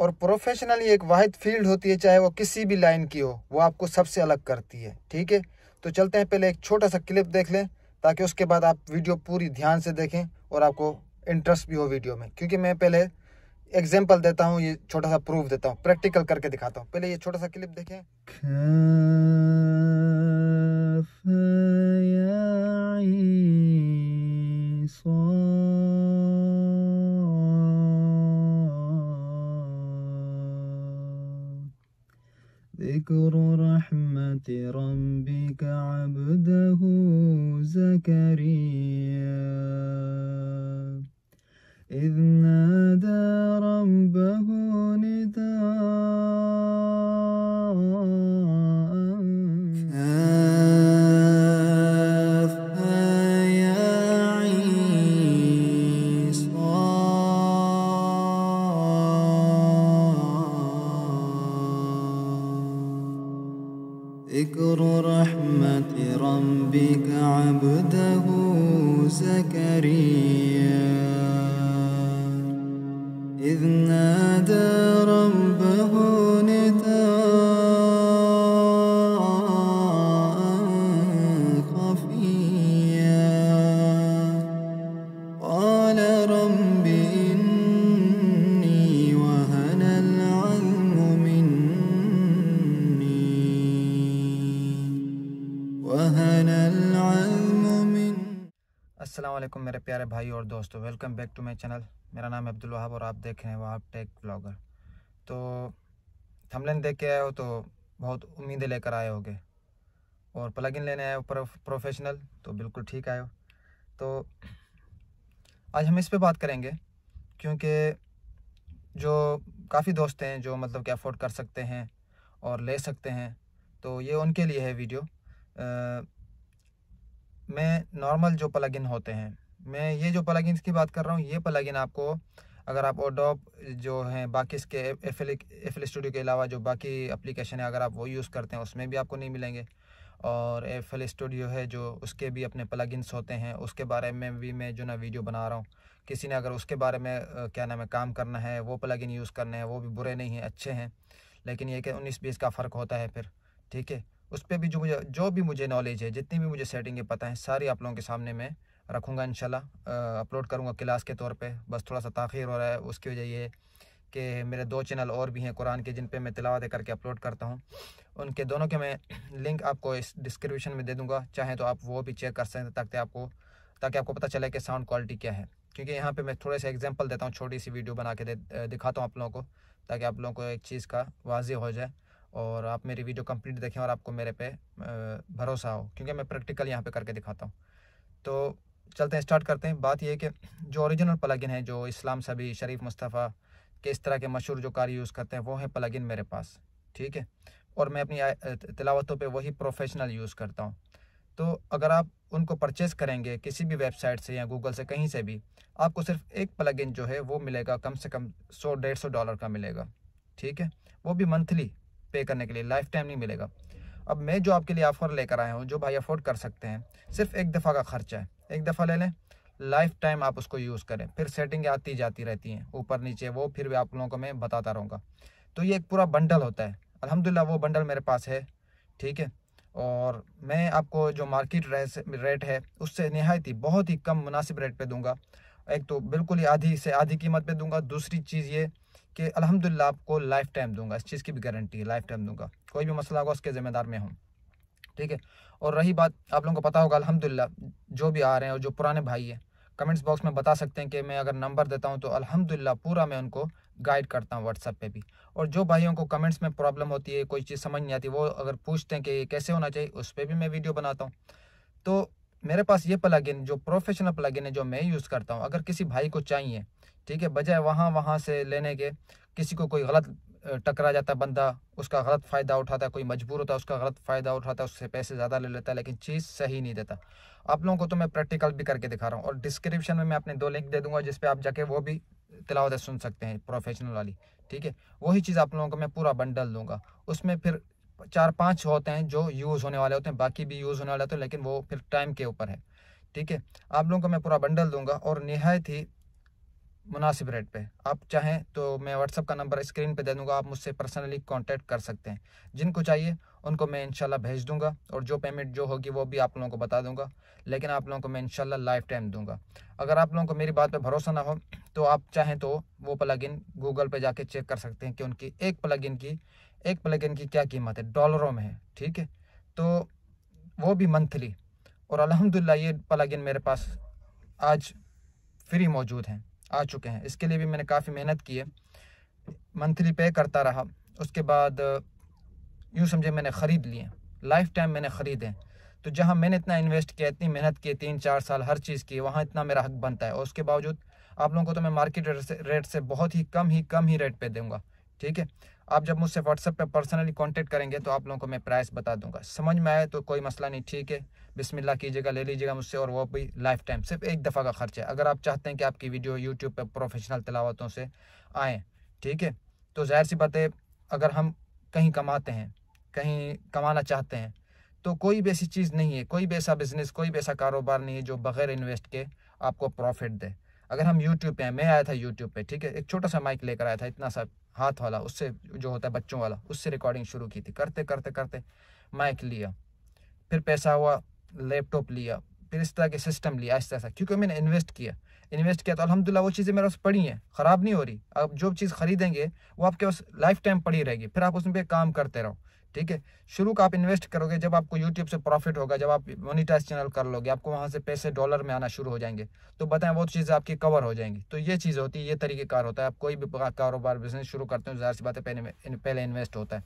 और प्रोफेशनली एक वाद फील्ड होती है चाहे वो किसी भी लाइन की हो वो आपको सबसे अलग करती है ठीक है तो चलते हैं पहले एक छोटा सा क्लिप देख लें ताकि उसके बाद आप वीडियो पूरी ध्यान से देखें और आपको इंटरेस्ट भी हो वीडियो में क्योंकि मैं पहले एग्जाम्पल देता हूँ ये छोटा सा प्रूफ देता हूँ प्रैक्टिकल करके दिखाता हूँ पहले ये छोटा सा क्लिप देखें ذكر رحمة ربك عبده زكريا إذ असलम मेरे प्यारे भाई और दोस्तों welcome back to my channel मेरा नाम अब्दुल वहाब और आप देख रहे हैं वहाब टेक ब्लॉगर तो थमलेन देख के आए हो तो बहुत उम्मीदें लेकर आए होगे और प्लगइन लेने आए हो प्रोफेशनल तो बिल्कुल ठीक आए हो तो आज हम इस पे बात करेंगे क्योंकि जो काफ़ी दोस्त हैं जो मतलब कि अफोर्ड कर सकते हैं और ले सकते हैं तो ये उनके लिए है वीडियो में नॉर्मल जो प्लगइन होते हैं मैं ये जो प्लगइन्स की बात कर रहा हूँ ये प्लगइन आपको अगर आप ओडोप जो हैं बाकी इसके एफ एल स्टूडियो के अलावा जो बाकी अप्लीकेशन है अगर आप वो यूज़ करते हैं उसमें भी आपको नहीं मिलेंगे और एफ एल स्टूडियो है जो उसके भी अपने प्लगइन्स होते हैं उसके बारे में भी मैं जो ना वीडियो बना रहा हूँ किसी ने अगर उसके बारे में क्या नाम है काम करना है वो प्लगइन यूज़ करना है वो भी बुरे नहीं हैं अच्छे हैं लेकिन ये कि उन्नीस बीस का फ़र्क होता है फिर ठीक है उस पर भी जो मुझे जो भी मुझे नॉलेज है जितनी भी मुझे सेटिंगें पता है सारी आप लोगों के सामने मैं रखूँगा इन अपलोड करूँगा क्लास के तौर पर बस थोड़ा सा ताखिर हो रहा है उसकी वजह ये कि मेरे दो चैनल और भी हैं कुरान के जिन पे मैं तिलावत करके अपलोड करता हूँ उनके दोनों के मैं लिंक आपको इस डिस्क्रिप्शन में दे दूँगा चाहे तो आप वो भी चेक कर सकते ताकि आपको ताकि आपको पता चले कि साउंड क्वालिटी क्या है क्योंकि यहाँ पे मैं थोड़े से एग्जांपल देता हूँ छोटी सी वीडियो बना के दे दिखाता हूँ आप लोगों को ताकि आप लोगों को एक चीज़ का वाजी हो जाए और आप मेरी वीडियो कंप्लीट देखें और आपको मेरे पे भरोसा हो क्योंकि मैं प्रैक्टिकल यहाँ पे करके दिखाता हूँ तो चलते हैं स्टार्ट करते हैं बात यह है कि जो ओरिजिनल प्लगइन है जो इस्लाम सभी शरीफ मुस्तफ़ा के इस तरह के मशहूर जो कार यूज़ करते हैं वो है प्लगइन मेरे पास ठीक है और मैं अपनी तिलावतों पर वही प्रोफेशनल यूज़ करता हूँ तो अगर आप उनको परचेस करेंगे किसी भी वेबसाइट से या गूगल से कहीं से भी आपको सिर्फ एक प्लगइन जो है वो मिलेगा कम से कम सौ डेढ़ सौ डॉलर का मिलेगा ठीक है वो भी मंथली पे करने के लिए लाइफ टाइम नहीं मिलेगा अब मैं जो आपके लिए ऑफ़र लेकर आया हूँ जो भाई अफोर्ड कर सकते हैं सिर्फ एक दफ़ा का खर्चा है एक दफ़ा ले लें लाइफ टाइम आप उसको यूज़ करें फिर सेटिंग आती जाती रहती हैं ऊपर नीचे वो फिर भी आप लोगों को मैं बताता रहूँगा तो ये एक पूरा बंडल होता है अलहमदिल्ला वो बंडल मेरे पास है ठीक है और मैं आपको जो मार्केट रेट है उससे नहायत ही बहुत ही कम मुनासिब रेट पर दूँगा एक तो बिल्कुल ही आधी से आधी कीमत पर दूँगा दूसरी चीज़ ये कि अलहमदिल्ला आपको लाइफ टाइम दूंगा इस चीज़ की भी गारंटी है लाइफ टाइम दूंगा कोई भी मसला होगा उसके ज़िम्मेदार में हूँ ठीक है और रही बात आप लोगों को पता होगा अलहमदिल्ला जो भी आ रहे हैं और जो पुराने भाई हैं कमेंट्स बॉक्स में बता सकते हैं कि मैं अगर नंबर देता हूँ तो अलहमदिल्ला पूरा मैं उनको गाइड करता हूँ व्हाट्सअप पर भी और जो भाइयों को कमेंट्स में प्रॉब्लम होती है कोई चीज़ समझ नहीं आती वो अगर पूछते हैं कि ये कैसे होना चाहिए उस पर भी मैं वीडियो बनाता हूँ तो मेरे पास ये प्लगइन जो प्रोफेशनल प्लगइन है जो मैं यूज़ करता हूँ अगर किसी भाई को चाहिए ठीक है बजाय वहाँ वहाँ से लेने के किसी को कोई गलत टकरा जाता बंदा उसका गलत फ़ायदा उठाता है कोई मजबूर होता है उसका गलत फ़ायदा उठाता है उससे पैसे ज़्यादा ले लेता है लेकिन चीज़ सही नहीं देता आप लोगों को तो मैं प्रैक्टिकल भी करके दिखा रहा हूँ और डिस्क्रिप्शन में मैं अपने दो लिंक दे दूंगा जिस आप जाके वो भी तिलावत सुन सकते हैं प्रोफेशनल वाली ठीक है वही चीज़ आप लोगों को मैं पूरा बंडल दूंगा उसमें फिर चार पाँच होते हैं जो यूज़ होने वाले होते हैं बाकी भी यूज़ होने वाले होते हैं लेकिन वो फिर टाइम के ऊपर है ठीक है आप लोगों को मैं पूरा बंडल दूंगा और नहायत ही मुनासिब रेट पे आप चाहें तो मैं व्हाट्सअप का नंबर स्क्रीन पे दे दूंगा आप मुझसे पर्सनली कांटेक्ट कर सकते हैं जिनको चाहिए उनको मैं इनशाला भेज दूंगा और जो पेमेंट जो होगी वो भी आप लोगों को बता दूंगा लेकिन आप लोगों को मैं इनशाला लाइफ टाइम दूंगा अगर आप लोगों को मेरी बात पे भरोसा ना हो तो आप चाहें तो वो प्लग गूगल पर जाके चेक कर सकते हैं कि उनकी एक प्लग की एक प्लगइन की क्या कीमत है डॉलरों में है ठीक है तो वो भी मंथली और अल्हम्दुलिल्लाह ये प्लगइन मेरे पास आज फ्री मौजूद हैं आ चुके हैं इसके लिए भी मैंने काफ़ी मेहनत की है मंथली पे करता रहा उसके बाद यूँ समझे मैंने ख़रीद लिए लाइफ टाइम मैंने ख़रीदे तो जहाँ मैंने इतना इन्वेस्ट किया इतनी मेहनत की तीन चार साल हर चीज़ की वहाँ इतना मेरा हक बनता है और उसके बावजूद आप लोगों को तो मैं मार्केट रेट से, रेट से बहुत ही कम ही कम ही रेट पे दूंगा ठीक है आप जब मुझसे व्हाट्सएप पे पर्सनली कांटेक्ट करेंगे तो आप लोगों को मैं प्राइस बता दूंगा समझ में आए तो कोई मसला नहीं ठीक है बिस्मिल्लाह कीजिएगा ले लीजिएगा मुझसे और वो भी लाइफ टाइम सिर्फ एक दफ़ा का खर्चा है अगर आप चाहते हैं कि आपकी वीडियो यूट्यूब पर प्रोफेशनल तलावतों से आए ठीक है तो जाहिर सी बात है अगर हम कहीं कमाते हैं कहीं कमाना चाहते हैं तो कोई भी ऐसी चीज़ नहीं है कोई भी ऐसा बिज़नेस कोई भी ऐसा कारोबार नहीं है जो बगैर इन्वेस्ट के आपको प्रॉफिट दे अगर हम यूट्यूब पे हैं मैं आया था यूट्यूब पे ठीक है एक छोटा सा माइक लेकर आया था इतना सा हाथ वाला उससे जो होता है बच्चों वाला उससे रिकॉर्डिंग शुरू की थी करते करते करते माइक लिया फिर पैसा हुआ लैपटॉप लिया फिर इस तरह के सिस्टम लिया इस तरह क्योंकि मैंने इन्वेस्ट किया इन्वेस्ट किया तो अलहमदिल्ला वो चीज़ें मेरे पास पड़ी हैं ख़राब नहीं हो रही अब जो चीज़ खरीदेंगे वो आपके पास लाइफ टाइम पड़ी रहेगी फिर आप उसमें पर काम करते रहो ठीक है शुरू का आप इन्वेस्ट करोगे जब आपको यूट्यूब से प्रॉफिट होगा जब आप मोनिटाइज चैनल कर लोगे आपको वहाँ से पैसे डॉलर में आना शुरू हो जाएंगे तो बताएं वो चीज़ें आपकी कवर हो जाएंगी तो ये चीज़ होती है ये तरीकेकार होता है आप कोई भी कारोबार बिजनेस शुरू करते हैं जाहिर सी बात पहले पहले इन्वेस्ट होता है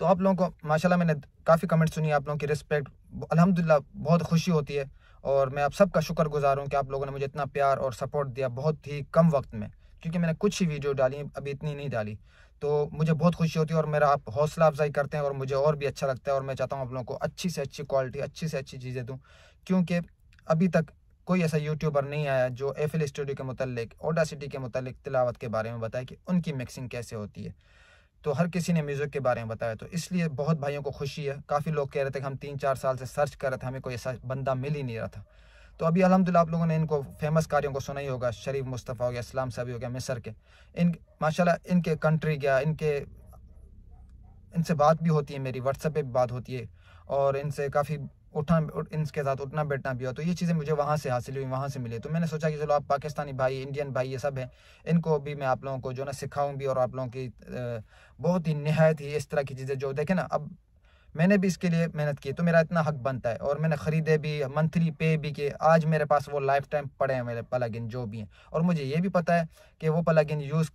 तो आप लोगों को माशाल्लाह मैंने काफ़ी कमेंट सुनी आप लोगों की रिस्पेक्ट अलहमदिल्ला बहुत खुशी होती है और मैं आप सबका शुक्र गुजार हूँ कि आप लोगों ने मुझे इतना प्यार और सपोर्ट दिया बहुत ही कम वक्त में क्योंकि मैंने कुछ ही वीडियो डाली अभी इतनी नहीं डाली तो मुझे बहुत खुशी होती है और मेरा आप हौसला अफजाई करते हैं और मुझे और भी अच्छा लगता है और मैं चाहता हूँ आप लोगों को अच्छी से अच्छी क्वालिटी अच्छी से अच्छी चीज़ें दूँ क्योंकि अभी तक कोई ऐसा यूट्यूबर नहीं आया जो एफ स्टूडियो के मतलब सिटी के मतलब तिलावत के बारे में बताया कि उनकी मिक्सिंग कैसे होती है तो हर किसी ने म्यूज़िक के बारे में बताया तो इसलिए बहुत भाइयों को खुशी है काफ़ी लोग कह रहे थे कि हम तीन चार साल से सर्च कर रहे थे हमें कोई ऐसा बंदा मिल ही नहीं रहा था तो अभी अलहमदिल्ला आप लोगों ने इनको फेमस कार्यों को सुना ही होगा शरीफ मुस्तफ़ा हो गया इस्लाम साहब हो गया मिसर के इन माशाल्लाह इनके कंट्री गया इनके इनसे बात भी होती है मेरी व्हाट्सएप पे भी बात होती है और इनसे काफ़ी उठा इनके साथ उठना बैठना भी हो तो ये चीज़ें मुझे वहाँ से हासिल हुई वहाँ से मिली तो मैंने सोचा कि चलो आप पाकिस्तानी भाई इंडियन भाई ये सब हैं इनको भी मैं आप लोगों को जो ना सिखाऊँ भी और आप लोगों की बहुत ही नहायत ही इस तरह की चीज़ें जो देखें ना अब मैंने भी इसके लिए मेहनत की तो मेरा इतना हक बनता है और मैंने ख़रीदे भी मंथली पे भी किए आज मेरे पास वो लाइफ टाइम पड़े हैं मेरे प्लगइन जो भी हैं और मुझे ये भी पता है कि वो प्लगइन यूज़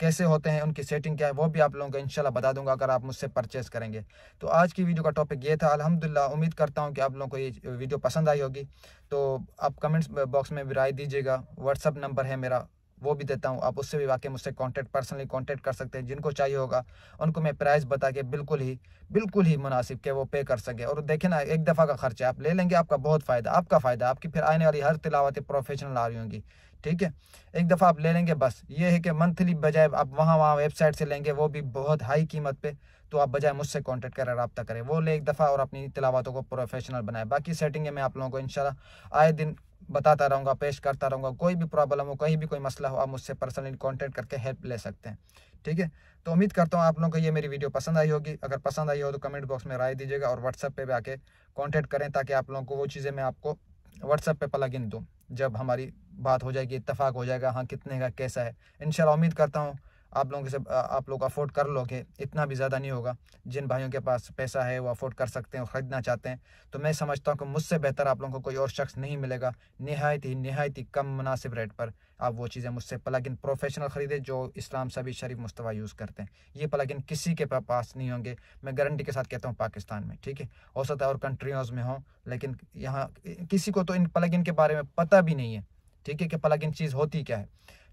कैसे होते हैं उनकी सेटिंग क्या है वो भी आप लोगों को इंशाल्लाह बता दूंगा अगर आप मुझसे परचेस करेंगे तो आज की वीडियो का टॉपिक ये था अल्हम्दुलिल्लाह उम्मीद करता हूँ कि आप लोगों को ये वीडियो पसंद आई होगी तो आप कमेंट्स बॉक्स में भी राय दीजिएगा व्हाट्सअप नंबर है मेरा वो भी देता हूँ आप उससे भी वाकई मुझसे कॉन्टैक्ट पर्सनली कॉन्टैक्ट कर सकते हैं जिनको चाहिए होगा उनको मैं प्राइस बता के बिल्कुल ही बिल्कुल ही मुनासिब के वो पे कर सके और देखें ना एक दफ़ा का खर्चा आप ले लेंगे आपका बहुत फ़ायदा आपका फ़ायदा आपकी फिर आने वाली हर तिलावत प्रोफेशनल आ रही होंगी ठीक है एक दफ़ा आप ले लेंगे बस ये है कि मंथली बजाय आप वहाँ वहाँ वेबसाइट से लेंगे वो भी बहुत हाई कीमत पे तो आप बजाय मुझसे कांटेक्ट करें रबता करें वो ले एक दफ़ा और अपनी तलावतों को प्रोफेशनल बनाए बाकी सेटिंग है मैं आप लोगों को इंशाल्लाह आए दिन बताता रहूँगा पेश करता रहूँगा कोई भी प्रॉब्लम हो कहीं भी कोई मसला हो आप मुझसे पर्सनली कॉन्टैक्ट करके हेल्प ले सकते हैं ठीक है तो उम्मीद करता हूँ आप लोगों को ये मेरी वीडियो पसंद आई होगी अगर पसंद आई हो तो कमेंट बॉक्स में राय दीजिएगा और व्हाट्सएप पे भी आके कॉन्टैक्ट करें ताकि आप लोगों को वो चीज़ें मैं आपको व्हाट्सएप पे प्लग इन दूँ जब हमारी बात हो जाएगी इतफाक़ हो जाएगा हाँ कितने का कैसा है इन उम्मीद करता हूँ आप लोगों से आप लोग अफोर्ड कर लोगे इतना भी ज़्यादा नहीं होगा जिन भाइयों के पास पैसा है वो अफोर्ड कर सकते हैं ख़रीदना चाहते हैं तो मैं समझता हूँ कि मुझसे बेहतर आप लोगों को कोई और शख्स नहीं मिलेगा नहायत ही नहायत ही कम मुनासिब रेट पर आप वो चीज़ें मुझसे प्लग इन प्रोफेशनल ख़रीदे जो इस्लाम सभी शरीफ मुस्तवा यूज़ करते हैं ये प्लग इन किसी के पास नहीं होंगे मैं गारंटी के साथ कहता हूँ पाकिस्तान में ठीक है औसत और कंट्रीज़ में हों लेकिन यहाँ किसी को तो इन प्लग इन के बारे में पता भी नहीं है ठीक है कि प्लग इन चीज़ होती क्या है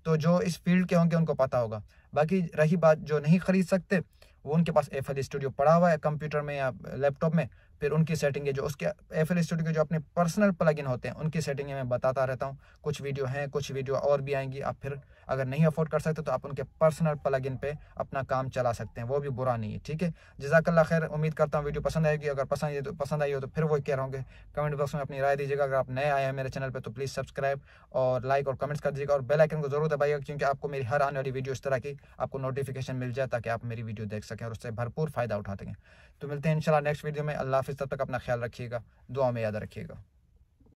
तो जो इस फील्ड के होंगे उनको पता होगा बाकी रही बात जो नहीं ख़रीद सकते वो उनके पास एफ स्टूडियो पड़ा हुआ है कंप्यूटर में या लैपटॉप में फिर उनकी सेटिंग है जो उसके एफ स्टूडियो के जो अपने पर्सनल प्लगइन होते हैं उनकी सेटिंग मैं बताता रहता हूँ कुछ वीडियो हैं कुछ वीडियो और भी आएंगी आप फिर अगर नहीं अफोर्ड कर सकते तो आप उनके पर्सनल प्लग इन पे अपना काम चला सकते हैं वो भी बुरा नहीं है ठीक है जजाकल्ला खैर उम्मीद करता हूँ वीडियो पसंद आएगी अगर पसंद तो पसंद आई हो तो फिर वही कह रहा हूँ कमेंट बॉक्स में अपनी राय दीजिएगा अगर आप नए आए हैं मेरे चैनल पर तो प्लीज़ सब्सक्राइब और लाइक और कमेंट्स कर दीजिएगा और बेलाइकन को जरूर दबाइएगा क्योंकि आपको मेरी हर आने वाली वीडियो इस तरह की आपको नोटिफिकेशन मिल जाए ताकि आप मेरी वीडियो देख सकें और उससे भरपूर फ़ायदा उठा सकें तो मिलते हैं इंशाल्लाह नेक्स्ट वीडियो में अल्लाह हाफिज़ तब तक अपना ख्याल रखिएगा दुआ में याद रखिएगा